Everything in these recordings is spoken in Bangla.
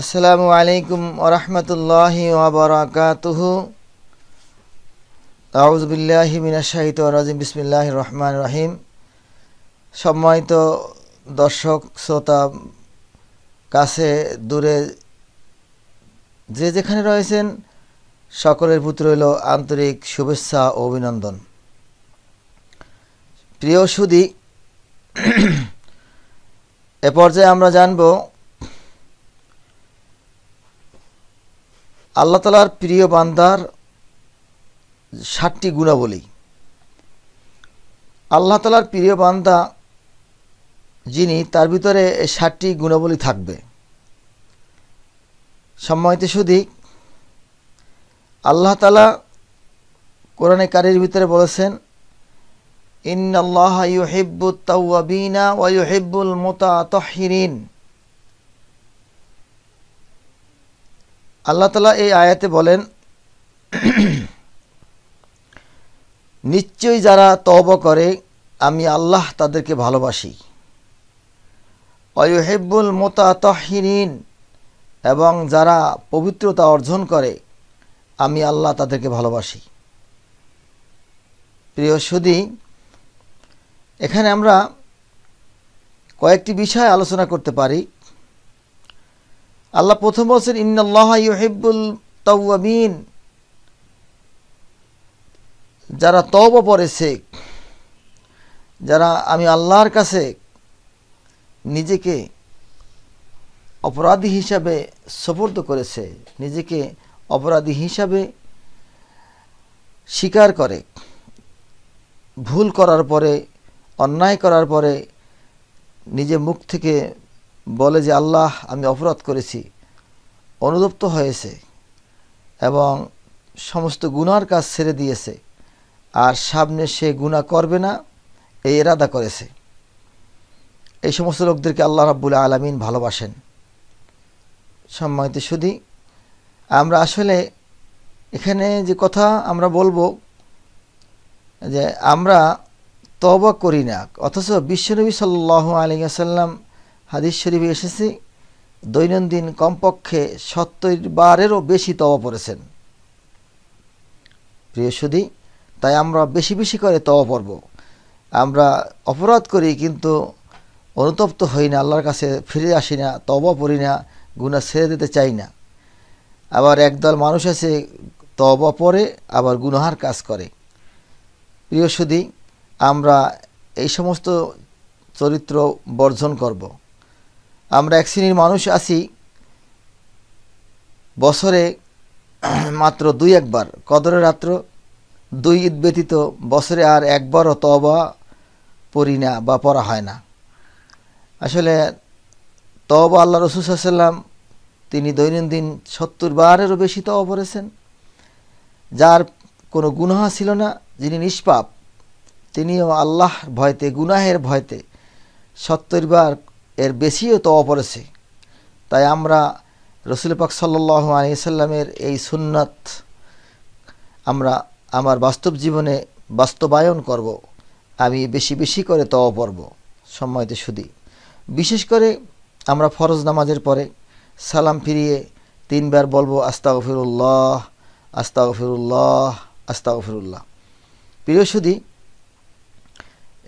আসসালামু আলাইকুম ওরহমতুল্লাহ ওবরাকাতুহ মিনাশাহিত রাজিম বিসমিল্লাহ রহমান রহিম সম্মানিত দর্শক শ্রোতা কাছে দূরে যে যেখানে রয়েছেন সকলের পুত্র হইল আন্তরিক শুভেচ্ছা ও অভিনন্দন প্রিয় সুদী এ পর্যায়ে আমরা জানবো আল্লাহ তালার প্রিয় বান্দার ষাটটি গুণাবলী আল্লাহ তালার প্রিয় বান্দা যিনি তার ভিতরে এই ষাটটি গুণাবলী থাকবে সম্মানিত সুদিক আল্লাহ তালা কোরআনে কারির ভিতরে বলেছেন ইন্নআল্লাহ আবিনা তাওয়াবিনা ওয়া মোতা তহিরিন আল্লাহ তালা এই আয়াতে বলেন নিশ্চয়ই যারা তব করে আমি আল্লাহ তাদেরকে ভালোবাসি অয়ুহেব্বুল মোতাতহিন এবং যারা পবিত্রতা অর্জন করে আমি আল্লাহ তাদেরকে ভালোবাসি প্রিয় সুদী এখানে আমরা কয়েকটি বিষয় আলোচনা করতে পারি আল্লাহ প্রথম বলছেন ইন্নআল্লাহ ইউহিবুল তাওয়াবিন যারা তব শেখ যারা আমি আল্লাহর কাছে নিজেকে অপরাধী হিসাবে সফর্দ করেছে নিজেকে অপরাধী হিসাবে স্বীকার করে ভুল করার পরে অন্যায় করার পরে নিজে মুখ থেকে বলে যে আল্লাহ আমি অপরাধ করেছি অনুদপ্ত হয়েছে এবং সমস্ত গুনার কাজ ছেড়ে দিয়েছে আর সামনে সে গুণা করবে না এই এরাদা করেছে এই সমস্ত লোকদেরকে আল্লাহ রাবুল আলমিন ভালোবাসেন সম্মানিত শুধু আমরা আসলে এখানে যে কথা আমরা বলবো যে আমরা তবা করি না অথচ বিশ্বনবী সাল্লাহ সাল্লাম হাদিস শরীফে এসেছে দৈনন্দিন কমপক্ষে সত্তর বারেরও বেশি তওয়া পড়েছেন প্রিয় সুদি তাই আমরা বেশি বেশি করে তওয়া পড়ব আমরা অপরাধ করি কিন্তু অনুতপ্ত হই না আল্লাহর কাছে ফিরে আসি না তবা পড়ি না গুণা ছেড়ে দিতে চাই না আবার একদল মানুষ আছে তবা পরে আবার গুনাহার কাজ করে প্রিয় সুদী আমরা এই সমস্ত চরিত্র বর্জন করব আমরা এক শ্রেণীর মানুষ আছি বছরে মাত্র দুই একবার কদরের রাত্র দুই ঈদ ব্যতীত বছরে আর একবারও তবা পড়ি না বা পড়া হয় না আসলে তবা আল্লাহ রসুলাম তিনি দৈনন্দিন সত্তর বারেরও বেশি তবা পড়েছেন যার কোনো গুনহা ছিল না যিনি নিষ্পাপ তিনিও আল্লাহ ভয়তে গুনাহের ভয়তে সত্তর বার এর বেশিও তো পড়েছে তাই আমরা রসুল পাক সাল্লাহ সাল্লামের এই সুন্নাত আমরা আমার বাস্তব জীবনে বাস্তবায়ন করব আমি বেশি বেশি করে তওয়া পড়ব সময়তে শুধু বিশেষ করে আমরা ফরজ নামাজের পরে সালাম ফিরিয়ে তিনবার বলবো আস্তা আস্তা গফিরুল্লাহ আস্তা গফিরুল্লাহ প্রিয় সুদী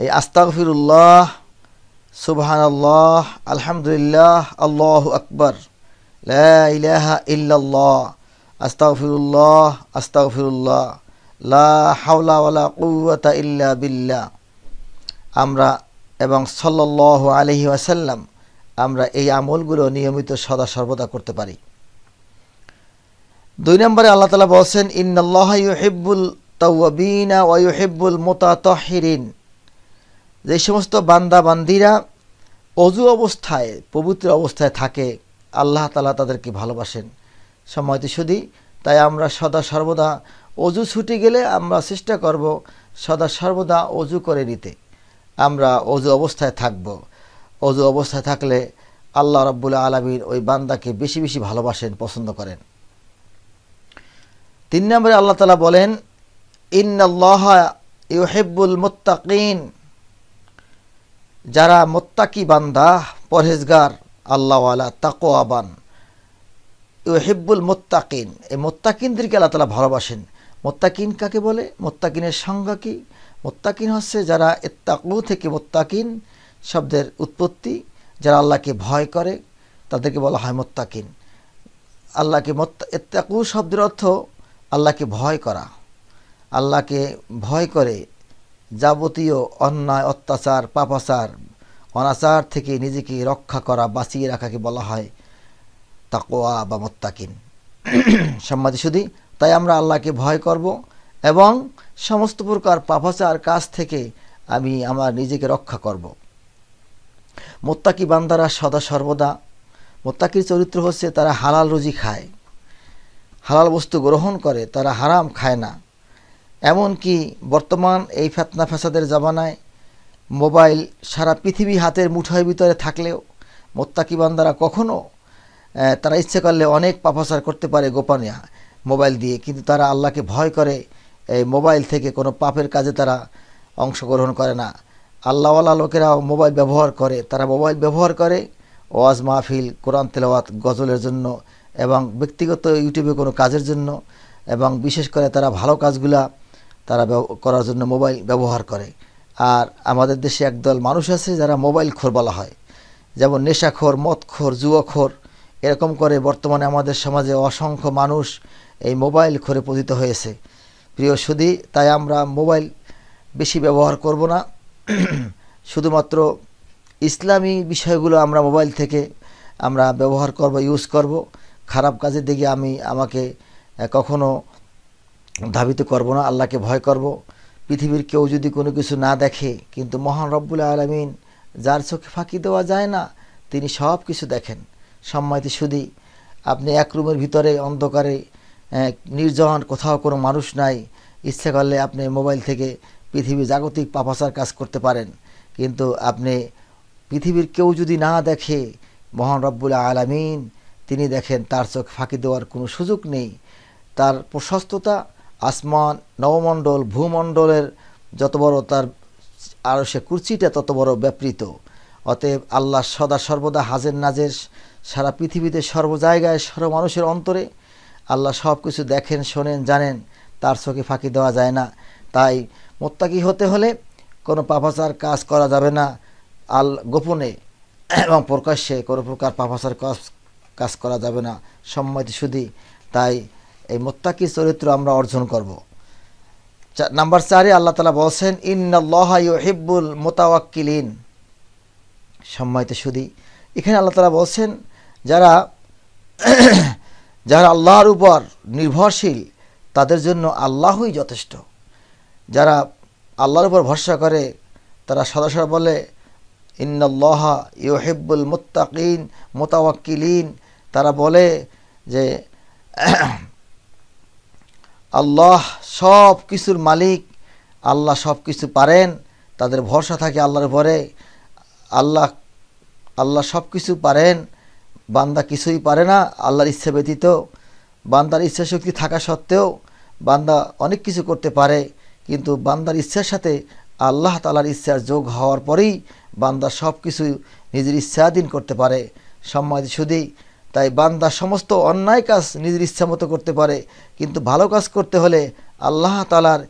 এই গফিরুল্লাহ সুবহান আল্লাহ আলহামদুলিল্লাহ আল্লাহ আকবর ইলাহা ইল্লাল্লাহ আস্তাগফিরুল্লাহ আস্তাগফিরুল্লাহ লা হাওলা ওয়ালা ইল্লা বিল্লা আমরা এবং সল্লাহ আলহি আসাল্লাম আমরা এই আমলগুলো নিয়মিত সদা সর্বদা করতে পারি দুই নম্বরে আল্লাহ তালা বলছেন ইন্নআল্লাহ ইউহিব্বুল তাওয়াবিনা ওয়া মোতা মুতাতাহহিরিন যে সমস্ত বান্দা বান্দিরা অজু অবস্থায় পবিত্র অবস্থায় থাকে আল্লাহ তালা তাদেরকে ভালোবাসেন সময়তে শুধু তাই আমরা সদা সর্বদা অজু ছুটি গেলে আমরা চেষ্টা করব সদা সর্বদা অজু করে নিতে আমরা অজু অবস্থায় থাকব অজু অবস্থায় থাকলে আল্লাহ রব্বুল আলমীর ওই বান্দাকে বেশি বেশি ভালোবাসেন পছন্দ করেন তিন নম্বরে আল্লাহ তালা বলেন ইন্নআল্লাহ ইউহেবুল মোত্তাকিন যারা মোত্তাকি বান্দা পরহেজগার আল্লাহওয়ালা তাকোয়াবান হেব্বুল মোত্তাকিন এই মোত্তাকিনদেরকে আল্লাহ তালা ভালোবাসেন মোত্তাকিন কাকে বলে মোত্তাকিনের সংজ্ঞা কী মোত্তাকিন হচ্ছে যারা এত্তাকু থেকে মোত্তাকিন শব্দের উৎপত্তি যারা আল্লাহকে ভয় করে তাদেরকে বলা হয় মোত্তাকিন আল্লাহকে এত্তাকু শব্দের অর্থ আল্লাহকে ভয় করা আল্লাহকে ভয় করে যাবতীয় অন্যায় অত্যাচার পাপাচার অনাচার থেকে নিজেকে রক্ষা করা বাঁচিয়ে রাখাকে বলা হয় তাকোয়া বা মোত্তাকিন সম্মাদি শুধু তাই আমরা আল্লাহকে ভয় করব এবং সমস্ত প্রকার পাপাচার কাজ থেকে আমি আমার নিজেকে রক্ষা করব মোত্তাকি বান্দারা সদা সর্বদা মোত্তাকির চরিত্র হচ্ছে তারা হালাল রুজি খায় হালাল বস্তু গ্রহণ করে তারা হারাম খায় না এমনকি বর্তমান এই ফেতনা ফ্যাসাদের জামানায় মোবাইল সারা পৃথিবী হাতের মুঠোয় ভিতরে থাকলেও মোত্তাকি কখনও তারা ইচ্ছে করলে অনেক পাপাচার করতে পারে গোপনে মোবাইল দিয়ে কিন্তু তারা আল্লাহকে ভয় করে এই মোবাইল থেকে কোনো পাপের কাজে তারা অংশগ্রহণ করে না আল্লাহওয়ালা লোকেরাও মোবাইল ব্যবহার করে তারা মোবাইল ব্যবহার করে ওয়াজ মাহফিল কোরআন তেলাওয়াত গজলের জন্য এবং ব্যক্তিগত ইউটিউবে কোনো কাজের জন্য এবং বিশেষ করে তারা ভালো কাজগুলা তারা করার জন্য মোবাইল ব্যবহার করে আর আমাদের দেশে একদল মানুষ আছে যারা মোবাইল খোর বলা হয় যেমন নেশাখোর মদখোর জুয়াখোর এরকম করে বর্তমানে আমাদের সমাজে অসংখ্য মানুষ এই মোবাইল খোরে পতিত হয়েছে প্রিয় সুদী তাই আমরা মোবাইল বেশি ব্যবহার করব না শুধুমাত্র ইসলামী বিষয়গুলো আমরা মোবাইল থেকে আমরা ব্যবহার করব ইউজ করব খারাপ কাজের দিকে আমি আমাকে কখনো ধাবিত করব না আল্লাহকে ভয় করব পৃথিবীর কেউ যদি কোনো কিছু না দেখে কিন্তু মহান রব্বুল আলমিন যার চোখে ফাঁকি দেওয়া যায় না তিনি সব কিছু দেখেন সম্মতি শুধু আপনি এক রুমের ভিতরে অন্ধকারে নির্জন কোথাও কোনো মানুষ নাই ইচ্ছে করলে আপনি মোবাইল থেকে পৃথিবীর জাগতিক পাপাচার কাজ করতে পারেন কিন্তু আপনি পৃথিবীর কেউ যদি না দেখে মহান রব্বুল আলামিন তিনি দেখেন তার চোখ ফাঁকি দেওয়ার কোনো সুযোগ নেই তার প্রশস্ততা আসমান নবমণ্ডল ভূমণ্ডলের যত বড় তার আর সে কুর্চিটা তত বড় ব্যাপৃত অতএব আল্লাহ সদা সর্বদা হাজের নাজের সারা পৃথিবীতে সর্বজায়গায় সর্ব মানুষের অন্তরে আল্লাহ সব কিছু দেখেন শোনেন জানেন তার চোখে ফাঁকি দেওয়া যায় না তাই মোত্তাকি হতে হলে কোনো পাপাচার কাজ করা যাবে না আল গোপনে এবং প্রকাশ্যে কোনো প্রকার পাপাচার কাজ কাজ করা যাবে না সম্মতি শুধু তাই এই মোত্তাকি চরিত্র আমরা অর্জন করব নাম্বার চারে আল্লাহ তালা বলছেন ইন্নাল্লাহিবুল মোতাওয়াক্কিলিন সম্মানিত সুদি এখানে আল্লাহ তালা বলছেন যারা যারা আল্লাহর উপর নির্ভরশীল তাদের জন্য আল্লাহই যথেষ্ট যারা আল্লাহর উপর ভরসা করে তারা সদা বলে ইন্নল্লাহা ইউহিব্বুল মোত্তাকিন মোতাওয়াক্কিলিন তারা বলে যে আল্লাহ সব কিছুর মালিক আল্লাহ সব কিছু পারেন তাদের ভরসা থাকে আল্লাহর ভরে আল্লাহ আল্লাহ সব কিছু পারেন বান্দা কিছুই পারে না আল্লাহর ইচ্ছা ব্যতীত বান্দার ইচ্ছা শক্তি থাকা সত্ত্বেও বান্দা অনেক কিছু করতে পারে কিন্তু বান্দার ইচ্ছার সাথে আল্লাহ তালার ইচ্ছার যোগ হওয়ার পরেই বান্দা সব কিছু নিজের ইচ্ছাধীন করতে পারে সম্মানিত শুধুই তাই বান্দা সমস্ত অন্যায় কাজ নিজের ইচ্ছা মতো করতে পারে কিন্তু ভালো কাজ করতে হলে আল্লাহ তালার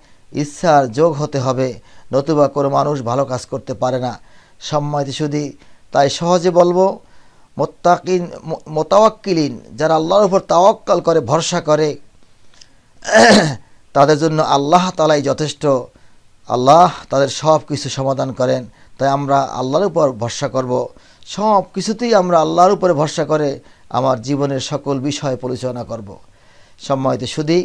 ইচ্ছার যোগ হতে হবে নতুবা কোনো মানুষ ভালো কাজ করতে পারে না সম্মানিত শুধু তাই সহজে বলবো মোত্তাকিন মোতাওয়াক্কিলিন যারা আল্লাহর উপর তাওয়াক্কাল করে ভরসা করে তাদের জন্য আল্লাহ তালাই যথেষ্ট আল্লাহ তাদের সব কিছু সমাধান করেন তাই আমরা আল্লাহর উপর ভরসা করব সব কিছুতেই আমরা আল্লাহর উপরে ভরসা করে আমার জীবনের সকল বিষয় পরিচালনা করব। সম্মানিত শুধু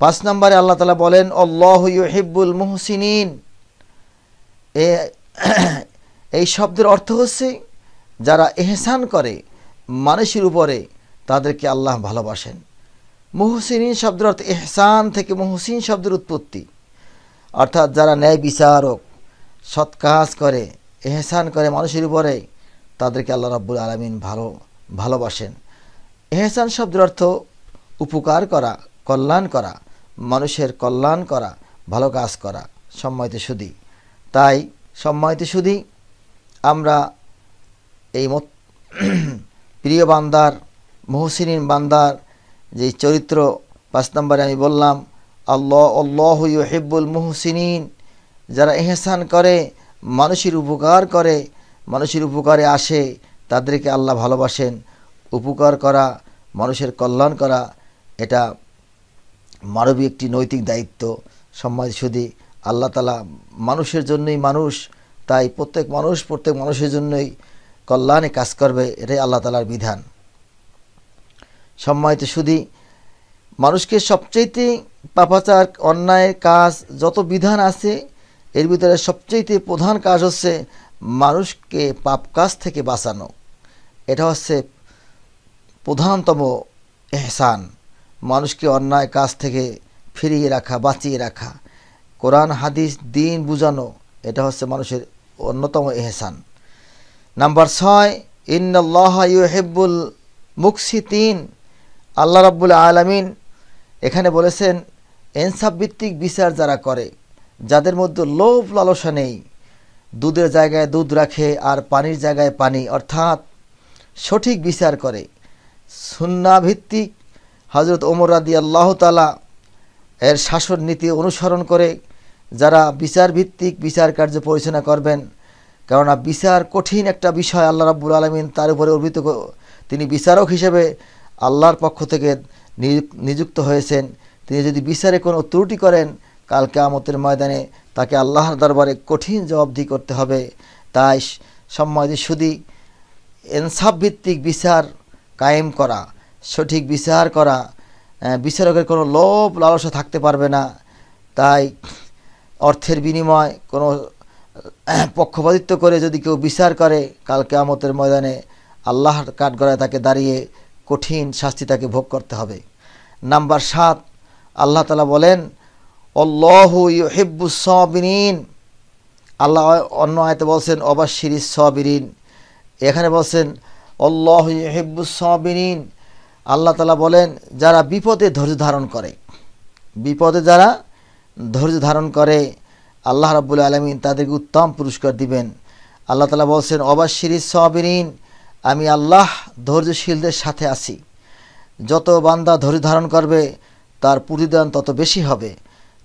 পাঁচ নম্বরে আল্লাহ তালা বলেন অল্লাহ ইহিবুল মুহসিনিন এ এই শব্দের অর্থ হচ্ছে যারা এহসান করে মানুষের উপরে তাদেরকে আল্লাহ ভালোবাসেন মুহসিনিন শব্দের অর্থ এহসান থেকে মুহসিন শব্দের উৎপত্তি অর্থাৎ যারা ন্যায় বিচারক সৎ কাজ করে এহসান করে মানুষের উপরে তাদেরকে আল্লাহ রাব্বুল আলমিন ভালো ভালোবাসেন এহসান শব্দের অর্থ উপকার করা কল্যাণ করা মানুষের কল্যাণ করা ভালো কাজ করা সম্মানিত সুদী তাই সম্মানিত সুদী আমরা এই প্রিয় বান্দার মহসিনিন বান্দার যে চরিত্র পাঁচ নম্বরে আমি বললাম আল্লাহ আল্লাহ হেব্বুল মুহসিনিন যারা এহসান করে মানুষের উপকার করে মানুষের উপকারে আসে তাদেরকে আল্লাহ ভালোবাসেন উপকার করা মানুষের কল্যাণ করা এটা মানবিক একটি নৈতিক দায়িত্ব সম্মান শুধু আল্লাহ তালা মানুষের জন্যই মানুষ তাই প্রত্যেক মানুষ প্রত্যেক মানুষের জন্যই কল্যাণে কাজ করবে এটাই আল্লাহ তালার বিধান সম্মানিত শুধু মানুষকে সবচেয়েতে পাপাচার অন্যায়ের কাজ যত বিধান আছে এর ভিতরে সবচেয়েতে প্রধান কাজ হচ্ছে মানুষকে পাপ কাজ থেকে বাঁচানো এটা হচ্ছে প্রধানতম এহসান মানুষকে অন্যায় কাজ থেকে ফিরিয়ে রাখা বাঁচিয়ে রাখা কোরআন হাদিস দিন বুঝানো এটা হচ্ছে মানুষের অন্যতম এহসান নাম্বার ছয় ইন্নআল্লাহ মুকসি তিন আল্লাহ রাবুল আলমিন এখানে বলেছেন এনসাফভিত্তিক বিচার যারা করে যাদের মধ্যে লোভ লালসা নেই দুধের জায়গায় দুধ রাখে আর পানির জায়গায় পানি অর্থাৎ সঠিক বিচার করে সুন্নাভিত্তিক হজরত ওমর রাদি আল্লাহ তালা এর শাসন নীতি অনুসরণ করে যারা বিচার ভিত্তিক বিচার কার্য পরিচালনা করবেন কেননা বিচার কঠিন একটা বিষয় আল্লাহ রাব্বুল আলমিন তার উপরে অর্পিত তিনি বিচারক হিসেবে আল্লাহর পক্ষ থেকে নিযুক্ত হয়েছেন তিনি যদি বিচারে কোনো ত্রুটি করেন কালকে আমতের ময়দানে তাকে আল্লাহর দরবারে কঠিন জবাবদি করতে হবে তাই সম্মাদি শুধু এনসাফ ভিত্তিক বিচার কায়েম করা সঠিক বিচার করা বিচারকের কোনো লোভ লালসা থাকতে পারবে না তাই অর্থের বিনিময় কোনো পক্ষপাতিত্ব করে যদি কেউ বিচার করে কালকে আমতের ময়দানে আল্লাহর কাঠগড়ায় তাকে দাঁড়িয়ে কঠিন শাস্তি তাকে ভোগ করতে হবে নাম্বার সাত আল্লাহ তালা বলেন অল্লাহিবুসবিন আল্লাহ অন্য আয়তে বলছেন অবাশির সবিরিন এখানে বলছেন অল্লাহিবুসবিন আল্লাহ তালা বলেন যারা বিপদে ধৈর্য ধারণ করে বিপদে যারা ধৈর্য ধারণ করে আল্লাহ রাবুল আলমিন তাদেরকে উত্তম পুরস্কার দিবেন আল্লাহ তালা বলছেন অবাশির সবিরিন আমি আল্লাহ ধৈর্যশীলদের সাথে আছি যত বান্দা ধৈর্য ধারণ করবে তার প্রতিদান তত বেশি হবে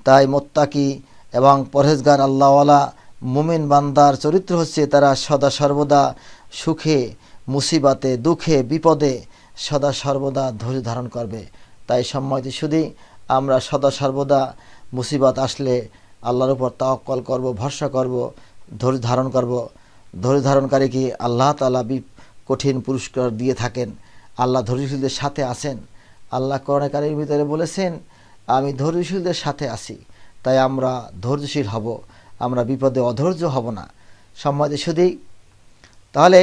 তাই মোত্তাকি এবং পরহেজগার আল্লাহওয়ালা মুমিন বান্দার চরিত্র হচ্ছে তারা সদা সর্বদা সুখে মুসিবাতে দুঃখে বিপদে সদা সর্বদা ধৈর্য ধারণ করবে তাই সম্মতি শুধু আমরা সদা সর্বদা মুসিবাত আসলে আল্লাহর উপর তাওকল করব ভরসা করব ধৈর্য ধারণ করব ধৈর্য ধারণকারী কি আল্লাহ তালা কঠিন পুরস্কার দিয়ে থাকেন আল্লাহ ধৈর্যশীলদের সাথে আছেন আল্লাহ করণাকারীর ভিতরে বলেছেন আমি ধৈর্যশীলদের সাথে আছি তাই আমরা ধৈর্যশীল হব আমরা বিপদে অধৈর্য হব না সম্মাদে শুধুই তাহলে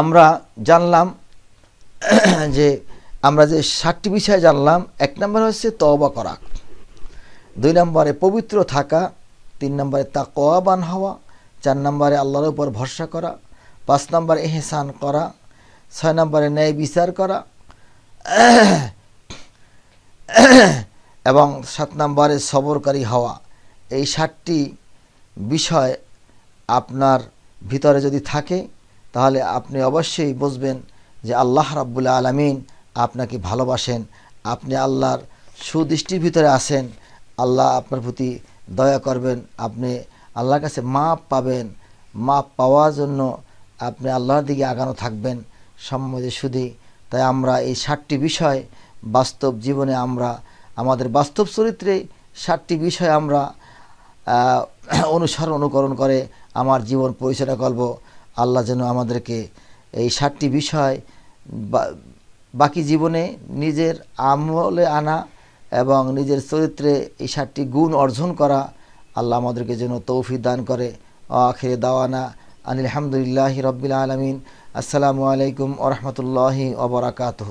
আমরা জানলাম যে আমরা যে ষাটটি বিষয় জানলাম এক নম্বর হচ্ছে তবা করা দুই নম্বরে পবিত্র থাকা তিন নম্বরে তা কয়াবান হওয়া চার নম্বরে আল্লাহর উপর ভরসা করা পাঁচ নম্বরে এহসান করা ছয় নম্বরে ন্যায় বিচার করা এবং সাত নম্বরে সবরকারী হওয়া এই সাতটি বিষয় আপনার ভিতরে যদি থাকে তাহলে আপনি অবশ্যই বুঝবেন যে আল্লাহ রাব্বুল আলমিন আপনাকে ভালোবাসেন আপনি আল্লাহর সুদৃষ্টির ভিতরে আসেন আল্লাহ আপনার প্রতি দয়া করবেন আপনি আল্লাহর কাছে মাপ পাবেন মাপ পাওয়ার জন্য আপনি আল্লাহর দিকে আগানো থাকবেন সম্মতি সুদী তাই আমরা এই ষাটটি বিষয় বাস্তব জীবনে আমরা আমাদের বাস্তব চরিত্রে সাতটি বিষয় আমরা অনুসরণ অনুকরণ করে আমার জীবন পরিচালনা করব আল্লাহ যেন আমাদেরকে এই সাতটি বিষয় বাকি জীবনে নিজের আমলে আনা এবং নিজের চরিত্রে এই সাতটি গুণ অর্জন করা আল্লাহ আমাদেরকে যেন তৌফি দান করে আখিরে দাওয়ানা আনিল হামদুলিল্লাহ রবিল আলমিন আসসালামু আলাইকুম ওরহমতুল্লাহি ওবরাকাতহ